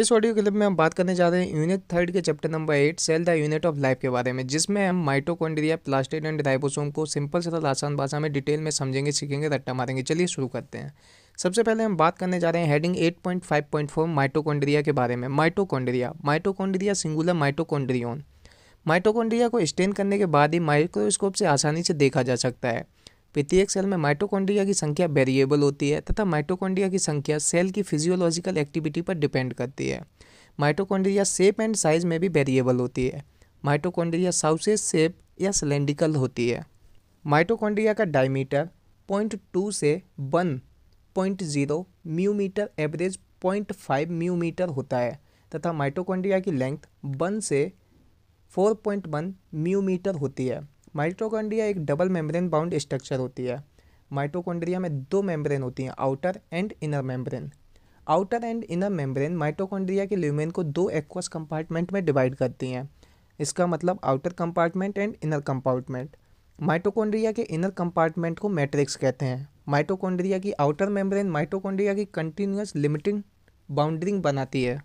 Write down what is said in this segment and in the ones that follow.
इस audio clip में हम बात करने जा रहे हैं यूनिट थर्ड के chapter number eight cell the unit of life के बारे में जिसमें हम माइटोकॉन्ड्रिया प्लास्टिड एंड राइबोसोम को सिंपल से तो आसान भाषा में डिटेल में समझेंगे सीखेंगे रट्टा मारेंगे चलिए शुरू करते हैं सबसे पहले हम बात करने जा रहे हैं हेडिंग 8.5.4 माइटोकॉन्ड्रिया के बारे में mitochondria mitochondria singular mitochondrion mitochondria को स्टेन करने के बाद ही माइक्रोस्कोप से आसानी से देखा जा सकता है प्रत्येक सेल में माइटोकॉन्ड्रिया की संख्या वेरिएबल होती है तथा माइटोकॉन्ड्रिया की संख्या सेल की फिजियोलॉजिकल एक्टिविटी पर डिपेंड करती है माइटोकॉन्ड्रिया शेप एंड साइज में भी वेरिएबल होती है माइटोकॉन्ड्रिया साउसेज शेप या सिलेंडिकल होती है माइटोकॉन्ड्रिया का डायमीटर पॉइंट टू से one point zero mu metre average point five mu metre होता है तथा माइटोकॉन्ड्रिया की लेंथ वन से four point one mu metre होती है माइटोकॉन्ड्रिया एक डबल मेम्ब्रेन बाउंड स्ट्रक्चर होती है माइटोकॉन्ड्रिया में दो मेम्ब्रेन होती हैं outer and inner membrane outer and inner membrane mitochondria के ल्यूमेन को दो एक्वस कंपार्टमेंट में डिवाइड करती हैं इसका मतलब outer compartment and inner compartment mitochondria के इनर कंपार्टमेंट को मैट्रिक्स कहते हैं माइटोकॉन्ड्रिया की आउटर मेम्ब्रेन माइटोकॉन्ड्रिया की कंटिन्यूस लिमिटिंग बाउंड्रिंग बनाती है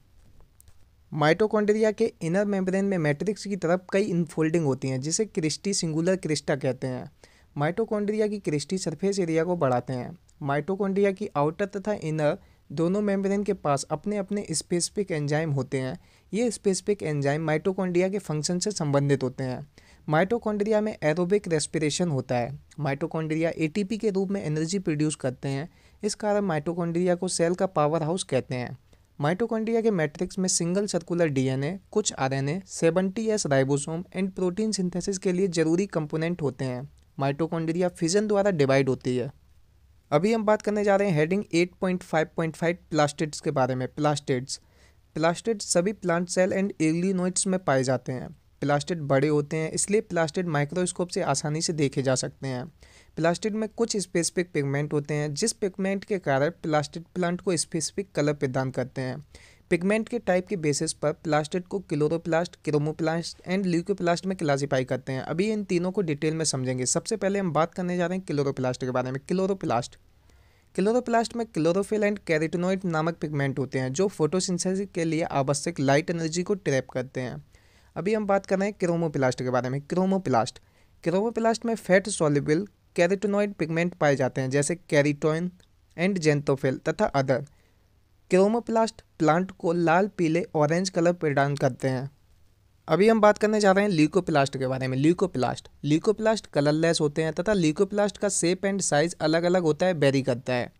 माइटोकॉन्ड्रिया के इनर मेम्ब्रेन में मैट्रिक्स की तरफ कई इनफोल्डिंग होती हैं जिसे क्रिस्टी सिंगुलर क्रिस्टा कहते हैं माइटोकॉन्ड्रिया की क्रिस्टी सरफेस एरिया को बढ़ाते हैं माइटोकॉन्ड्रिया की आउटर तथा इनर दोनों मेम्ब्रेन के पास अपने अपने स्पेसिफिक एंजाइम होते हैं ये स्पेसिफिक एंजाइम माइटोकॉन्ड्रिया के फंक्शन से संबंधित होते हैं माइटोकॉन्ड्रिया में एरोबिक रेस्पिरेशन होता है माइटोकॉन्ड्रिया एटीपी के रूप में एनर्जी प्रोड्यूस करते हैं इस कारण माइटोकॉन्ड्रिया को सेल का पावर हाउस कहते हैं माइटोकॉन्ड्रिया के मैट्रिक्स में सिंगल सर्कुलर डीएनए, कुछ RNA, S ribosome and protein synthesis के लिए जरूरी कंपोनेंट होते हैं माइटोकॉन्ड्रिया फिजन द्वारा डिवाइड होती है अभी हम बात करने जा रहे हैं हेडिंग 8.5.5 प्लास्टिड्स के बारे में प्लास्टिड्स प्लास्टिड्स सभी प्लांट सेल एंड एग्लिनोइट्स में पाए जाते हैं प्लास्टिड बड़े होते हैं इसलिए प्लास्टिड माइक्रोस्कोप से आसानी से देखे जा सकते हैं प्लास्टिड में कुछ स्पेसिफिक पिगमेंट होते हैं जिस पिगमेंट के कारण प्लास्टिड प्लांट को स्पेसिफिक कलर प्रदान करते हैं पिगमेंट के टाइप के बेसिस पर प्लास्टिड को क्लोरोप्लास्ट क्रोमोप्लास्ट एंड ल्यूकोप्लास्ट में क्लासीफाई करते हैं अभी इन तीनों को डिटेल में समझेंगे सबसे पहले हम बात करने जा रहे हैं क्लोरोप्लास्ट के बारे में क्लोरोप्लास्ट क्लोरोप्लास्ट में क्लोरोफिल एंड कैरेटिनोइड नामक पिगमेंट होते हैं जो फोटोसिंथेसिस के लिए आवश्यक लाइट एनर्जी को ट्रैप करते हैं अभी हम बात कर रहे हैं क्रोमोप्लास्ट के बारे में क्रोमोप्लास्ट क्रोमोप्लास्ट में फैट सॉल्युबल कैरेटोनॉइड पिगमेंट पाए जाते हैं जैसे कैरिटोइन एंड जेंटोफिल तथा अदर क्रोमोप्लास्ट प्लांट को लाल पीले ऑरेंज कलर प्रदान करते हैं अभी हम बात करने जा रहे हैं ल्यूकोप्लास्ट के बारे में ल्यूकोप्लास्ट ल्यूकोप्लास्ट कलरलेस होते हैं तथा ल्यूकोप्लास्ट का शेप एंड साइज अलग अलग होता है बैरी करता है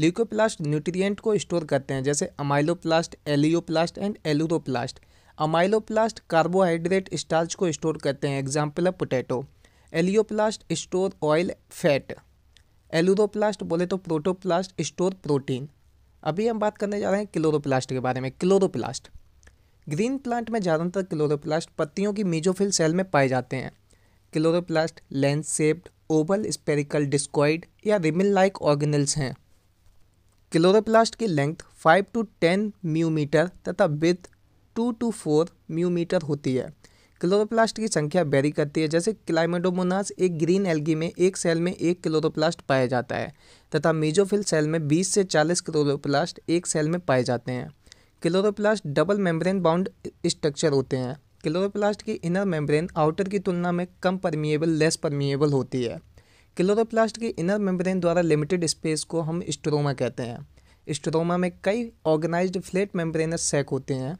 ल्यूकोप्लास्ट न्यूट्रिएंट को स्टोर करते हैं जैसे amyloplast elaioplast and aleuroplast amyloplast carbohydrate starch को स्टोर करते हैं एग्जाम्पल है potato elaioplast store oil fat aleuroplast बोले तो प्रोटोप्लास्ट स्टोर प्रोटीन अभी हम बात करने जा रहे हैं क्लोरोप्लास्ट के बारे में क्लोरोप्लास्ट ग्रीन प्लांट में ज़्यादातर क्लोरोप्लास्ट पत्तियों की मीजोफिल सेल में पाए जाते हैं chloroplast lens shaped oval spherical discoid या रिमिल लाइक ऑर्गेनल्स हैं क्लोरोप्लास्ट की length five to ten mu metre तथा width two to four mu metre होती है क्लोरोप्लास्ट की संख्या बेरी करती है जैसे क्लाइमेडोमोनास एक ग्रीन एल्गी में एक सेल में एक क्लोरोप्लास्ट पाया जाता है तथा मीजोफिल सेल में 20 से 40 क्लोरोप्लास्ट एक सेल में पाए जाते हैं chloroplast double membrane bound structure होते हैं क्लोरोप्लास्ट की इनर मेम्ब्रेन आउटर की तुलना में कम परमिएबल लेस परमिएबल होती है क्लोरोप्लास्ट की इनर मेम्ब्रेन द्वारा लिमिटेड स्पेस को हम स्ट्रोमा कहते हैं स्ट्रोमा में कई ऑर्गेनाइज्ड फ्लेट मेम्ब्रेनस सेक होते हैं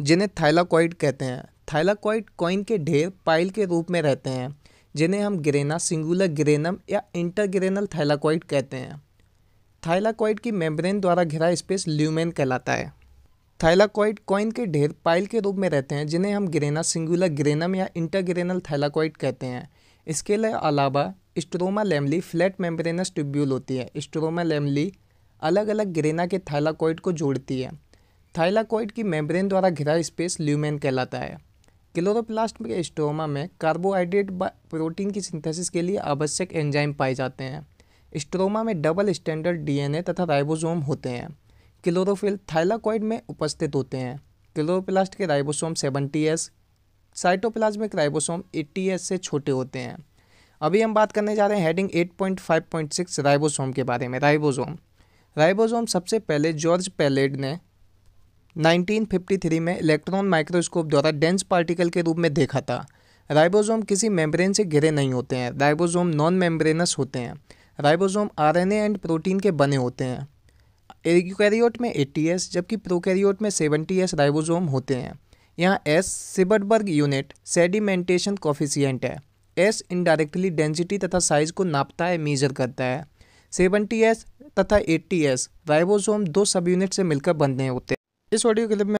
जिन्हें थाइलाकॉइड कहते हैं थाइलाकॉइड कॉइन के ढेर पाइल के रूप में रहते हैं जिन्हें हम ग्रेना सिंगुलर ग्रेनम या इंटरग्रेनल थाइलाकॉइड कहते हैं थाइलाकॉइड की मेम्ब्रेन द्वारा घिरा स्पेस ल्यूमेन कहलाता है थाइलाकॉइड कॉइन के ढेर पाइल के रूप में रहते हैं जिन्हें हम ग्रेना सिंगुलर ग्रेनम या इंटरग्रेनल थाइलाकॉइड कहते हैं इसके अलावा stroma lamellae flat membranous tubule होती है स्ट्रोमा लेमली अलग अलग ग्रेना के थाइलाकॉइड को जोड़ती है थाइलाकोइड की मेम्ब्रेन द्वारा घिरा स्पेस ल्यूमेन कहलाता है क्लोरोप्लास्ट के स्टोमा में कार्बोहाइड्रेट प्रोटीन की सिंथेसिस के लिए आवश्यक एंजाइम पाए जाते हैं स्ट्रोमा में डबल स्टैंडर्ड डीएनए तथा राइबोसोम होते हैं क्लोरोफिल थाइलाकोइड में उपस्थित होते हैं क्लोरोप्लास्ट के ribosome seventy S cytoplasmic ribosome eighty S से छोटे होते हैं अभी हम बात करने जा रहे हैं heading eight point point five six ribosome के बारे में राइबोसोम राइबोसोम सबसे पहले जॉर्ज पैलेड ने 1953 में इलेक्ट्रॉन माइक्रोस्कोप द्वारा डेंस पार्टिकल के रूप में देखा था राइबोसोम किसी मेम्ब्रेन से घिरे नहीं होते हैं राइबोसोम नॉन मेम्ब्रेनस होते हैं राइबोसोम आरएनए एंड प्रोटीन के बने होते हैं एक्यूकैरियोट में एस जबकि प्रोकैरियोट में एस राइबोसोम होते हैं यहाँ S Svedberg unit sedimentation coefficient है एस इनडायरेक्टली डेंसिटी तथा साइज को नापता है मेजर करता है सेवेंटी एस तथा एट्टी एस राइबोसोम दो सब यूनिट से मिलकर बनने होते हैं इस ऑडियो क्लिप में